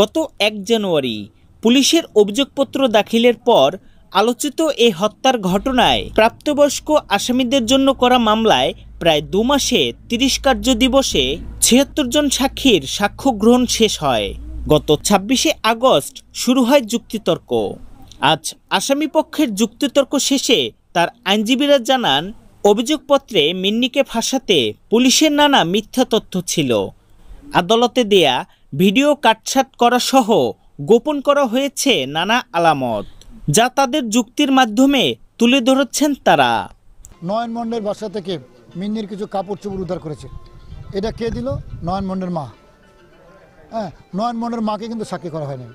গত এক জানুয়ারি পুলিশের অভিযোগপত্র দাখিলের পর আলোচিত এই হত্যার ঘটনায় প্রাপ্তবয়স্ক আসামিদের জন্য করা মামলায় প্রায় দু মাসে তিরিশ কার্য দিবসে ছিয়াত্তর জন সাক্ষীর সাক্ষ্য গ্রহণ শেষ হয় গত ছাব্বিশে আগস্ট শুরু হয় যুক্তিতর্ক আজ আসামিপক্ষের যুক্তিতর্ক শেষে তার আইনজীবীরা জানান অভিযোগপত্রে মিন্নিকে ফাঁসাতে পুলিশের নানা মিথ্যা তথ্য ছিল আদালতে দেয়া ভিডিও কাটছাট করাসহ গোপন করা হয়েছে নানা আলামত যা তাদের যুক্তির মাধ্যমে তুলে ধরেছেন তারা নয়নমন্ডের বাসা থেকে মিন্নির কিছু কাপড় চোপড় উদ্ধার করেছে এটা কে দিল নয়নমন্ডের মা হ্যাঁ নয়নমন্ডের মাকে কিন্তু সাক্ষী করা হয়নি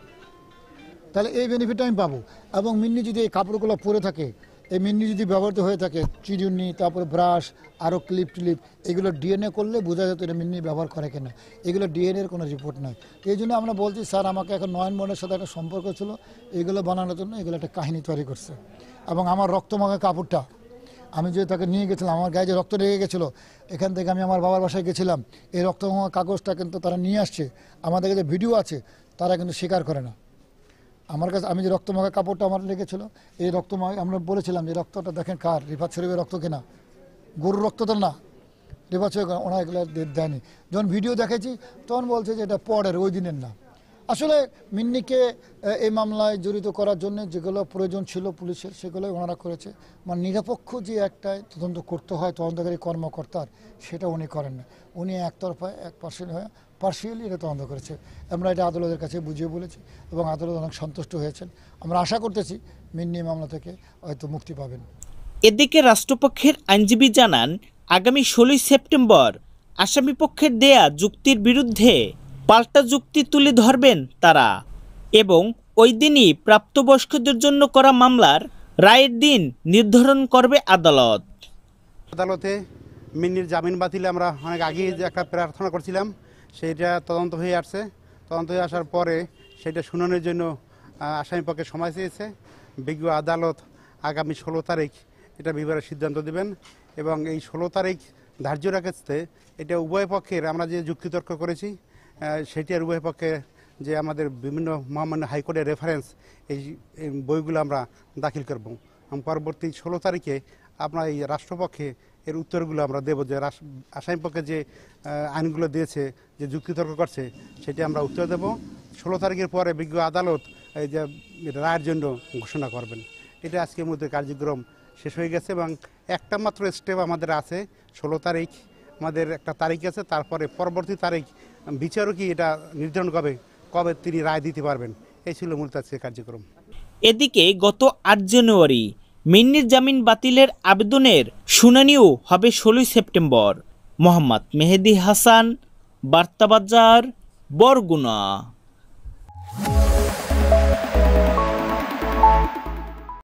তাহলে এই বেনিফিট আমি পাবো এবং মিন্নি যদি এই কাপড়গুলো পরে থাকে এই মিন্নি যদি ব্যবহৃত হয়ে থাকে চিরুনি তারপর ব্রাশ আরও ক্লিপ টিলিপ এগুলো ডিএনএ করলে বোঝা যেত এটা মিন্নি ব্যবহার করে কিনা এগুলো ডিএনএর কোনো রিপোর্ট নয় এই জন্য আমরা বলছি স্যার আমাকে এখন নয়ন মনের সাথে একটা সম্পর্ক ছিল এগুলো বানানোর জন্য এগুলো একটা কাহিনী তৈরি করছে এবং আমার রক্তমাখা কাপড়টা আমি যে তাকে নিয়ে গেছিলাম আমার গায়ে যে রক্ত লেগে গেছিলো এখান থেকে আমি আমার বাবার বাসায় গেছিলাম এই রক্তমাখা কাগজটা কিন্তু তারা নিয়ে আসছে আমাদের কাছে ভিডিও আছে তারা কিন্তু স্বীকার করে না আমার কাছে আমি যে রক্তমাখা কাপড়টা আমার লেগেছিল এই রক্তমা আমরা বলেছিলাম যে রক্তটা দেখেন কার রিফাত শরীফের রক্ত কেনা গরুর রক্ত তো না রিফাত শরীফ ওনার এগুলো দেয়নি যখন ভিডিও দেখেছি তখন বলছে যে এটা পরের ওই দিনের না আসলে মিন্নিকে এই মামলায় জড়িত করার জন্য যেগুলো প্রয়োজন ছিল পুলিশের সেগুলো ওনারা করেছে মানে নিরপেক্ষ যে একটা তদন্ত করতে হয় তদন্তকারী কর্মকর্তার সেটা উনি করেন না উনি একতরফায় এক পার্সেন্ট হয়ে পার্সিয়ালি এটা তদন্ত করেছে আমরা এটা আদালতের কাছে বুঝিয়ে বলেছি এবং আদালত অনেক সন্তুষ্ট হয়েছেন আমরা আশা করতেছি মিন্নি মামলা থেকে হয়তো মুক্তি পাবেন এদিকে রাষ্ট্রপক্ষের আইনজীবী জানান আগামী ষোলোই সেপ্টেম্বর আসামিপক্ষের দেয়া যুক্তির বিরুদ্ধে পাল্টা যুক্তি তুলে ধরবেন তারা এবং ওই দিনই প্রাপ্তবয়স্কদের জন্য করা মামলার রায়ের দিন নির্ধারণ করবে আদালত আদালতে মিন্নির জামিন বাতিলে আমরা অনেক আগেই যে একটা প্রার্থনা করছিলাম সেইটা তদন্ত হয়ে আসছে তদন্ত হয়ে আসার পরে সেটা শুনানির জন্য আসামি পক্ষে সময় চেয়েছে বিজ্ঞ আদালত আগামী ষোলো তারিখ এটা বিবারের সিদ্ধান্ত দেবেন এবং এই ষোলো তারিখ ধার্য রাখতে এটা উভয় পক্ষের আমরা যে যুক্তিতর্ক করেছি সেটির উভয় পক্ষে যে আমাদের বিভিন্ন মহামান্য হাইকোর্টের রেফারেন্স এই বইগুলো আমরা দাখিল করব পরবর্তী ষোলো তারিখে আপনার এই রাষ্ট্রপক্ষে এর উত্তরগুলো আমরা দেবো যে আসামি পক্ষে যে আইনগুলো দিয়েছে যে যুক্তিতর্ক করছে সেটি আমরা উত্তর দেব ষোলো তারিখের পরে বিজ্ঞ আদালত এই যে রায়ের জন্য ঘোষণা করবেন এটা আজকের মধ্যে কার্যক্রম শেষ হয়ে গেছে এবং একটা মাত্র স্টেপ আমাদের আছে ষোলো তারিখ আমাদের একটা তারিখ আছে তারপরে পরবর্তী তারিখ বিচারকই এটা নির্ধারণ কবে কবে তিনি রায় দিতে পারবেন এই ছিল মূলত আজকের কার্যক্রম এদিকে গত আট জানুয়ারি মিন্নির জামিন বাতিলের আবেদনের শুনানিও হবে ষোলোই সেপ্টেম্বর মোহাম্মদ মেহেদি হাসান বার্তাবাজার বরগুনা